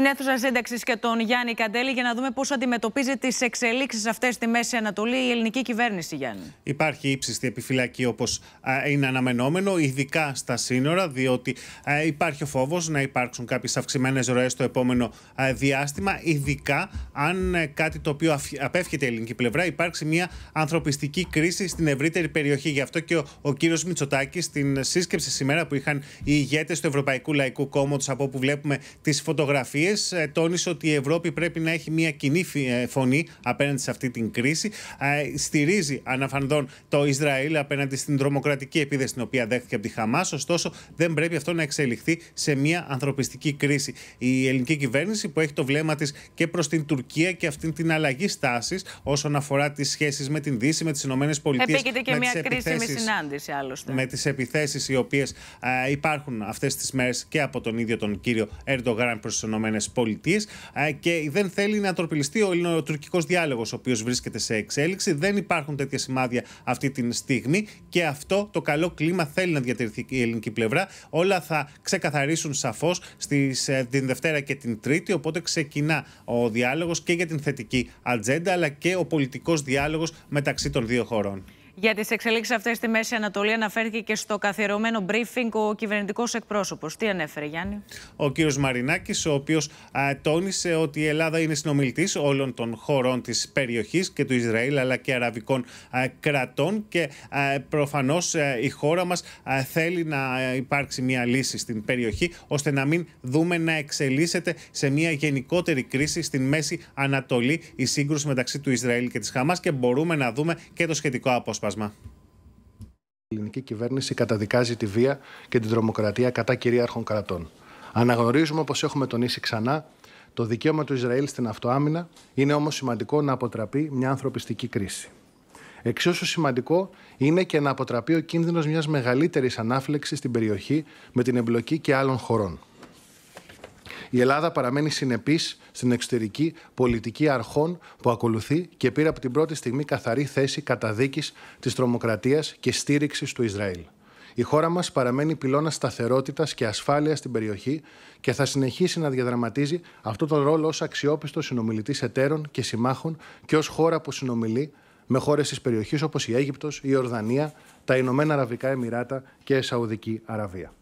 στην αίθουσα σύνταξης και τον Γιάννη Καντέλη για να δούμε πώς αντιμετωπίζει τις εξελίξεις αυτές στη Μέση Ανατολή η ελληνική κυβέρνηση, Γιάννη. Υπάρχει ύψιστη επιφυλακή όπως είναι αναμενόμενο, ειδικά στα σύνορα, διότι υπάρχει ο φόβος να υπάρξουν κάποιες αυξημένες ροές το επόμενο διάστημα, ειδικά αν ε, κάτι το οποίο απέφχεται η ελληνική πλευρά υπάρξει μια ανθρωπιστική κρίση στην ευρύτερη περιοχή. Γι' αυτό και ο, ο κύριος Μητσοτάκης στην σύσκεψη σήμερα που είχαν οι ηγέτες του Ευρωπαϊκού Λαϊκού Κόμματος, από όπου βλέπουμε τις φωτογραφίες ε, τόνισε ότι η Ευρώπη πρέπει να έχει μια κοινή ε, φωνή απέναντι σε αυτή την κρίση. Ε, στηρίζει αναφανδόν το Ισραήλ απέναντι στην τρομοκρατική επίδεση την οποία δέχτηκε από τη Χαμάς. Ωστόσο, δεν πρέπει αυτό να εξελιχθεί σε μια ανθρωπιστική κρίση. Η ελληνική κυβέρνηση που έχει το βλέμμα της και προς την Τουρκία και αυτή την αλλαγή στάσης όσον αφορά τις σχέσεις με την Δύση, με τις ΗΠΑ. Επίκειται και με μια κρίσιμη συνάντηση, άλλωστε. Με τις επιθέσεις οι οποίες υπάρχουν αυτές τις μέρες και από τον ίδιο τον κύριο Ερντογάν προς τις ΗΠΑ. Ηνωμένε και δεν θέλει να τροπιλιστεί ο ελληνοτουρκικό διάλογος, ο οποίος βρίσκεται σε εξέλιξη. Δεν υπάρχουν τέτοια σημάδια αυτή τη στιγμή και αυτό το καλό κλίμα θέλει να διατηρηθεί η ελληνική πλευρά. Όλα θα ξεκαθαρίσουν σαφώς ε, την Δευτέρα και την Τρίτη. Οπότε ξεκινά ο διάλογος και για την θετική ατζέντα, αλλά και ο πολιτικός διάλογος μεταξύ των δύο χωρών. Για τις εξελίξεις αυτές στη Μέση Ανατολή αναφέρθηκε και στο καθιερωμένο briefing ο κυβερνητικός εκπρόσωπος. Τι ανέφερε, Γιάννη. Ο κύριος Μαρινάκης, ο οποίος τόνισε ότι η Ελλάδα είναι συνομιλητής όλων των χωρών της περιοχής και του Ισραήλ αλλά και αραβικών κρατών και προφανώς ε, η χώρα μας θέλει να ε, υπάρξει μια λύση στην περιοχή ώστε να μην δούμε να εξελίσσεται σε μια γενικότερη κρίση στην Μέση Ανατολή η σύγκρουση μεταξύ του Ισραήλ και της Χαμάς και μπορούμε να δούμε και το σχετικό απόσπασμα. Η ελληνική κυβέρνηση καταδικάζει τη βία και την τρομοκρατία κατά κυρίαρχων κρατών. Αναγνωρίζουμε, όπως έχουμε τονίσει ξανά, το δικαίωμα του Ισραήλ στην αυτοάμυνα είναι όμως σημαντικό να αποτραπεί μια ανθρωπιστική κρίση. Εξίσου σημαντικό είναι και να αποτραπεί ο κίνδυνος μιας μεγαλύτερης ανάφλεξης στην περιοχή με την εμπλοκή και άλλων χωρών. Η Ελλάδα παραμένει συνεπής στην εξωτερική πολιτική αρχών που ακολουθεί και πήρε από την πρώτη στιγμή καθαρή θέση καταδίκης της τρομοκρατίας και στήριξης του Ισραήλ. Η χώρα μας παραμένει πυλώνας σταθερότητας και ασφάλειας στην περιοχή και θα συνεχίσει να διαδραματίζει αυτό τον ρόλο ως αξιόπιστος συνομιλητής εταίρων και συμμάχων και ως χώρα που συνομιλεί με χώρες της περιοχής όπως η Αίγυπτος, η Ορδανία, τα Ηνωμένα Αραβικά Εμμυράτα και η Σαουδική Αραβία.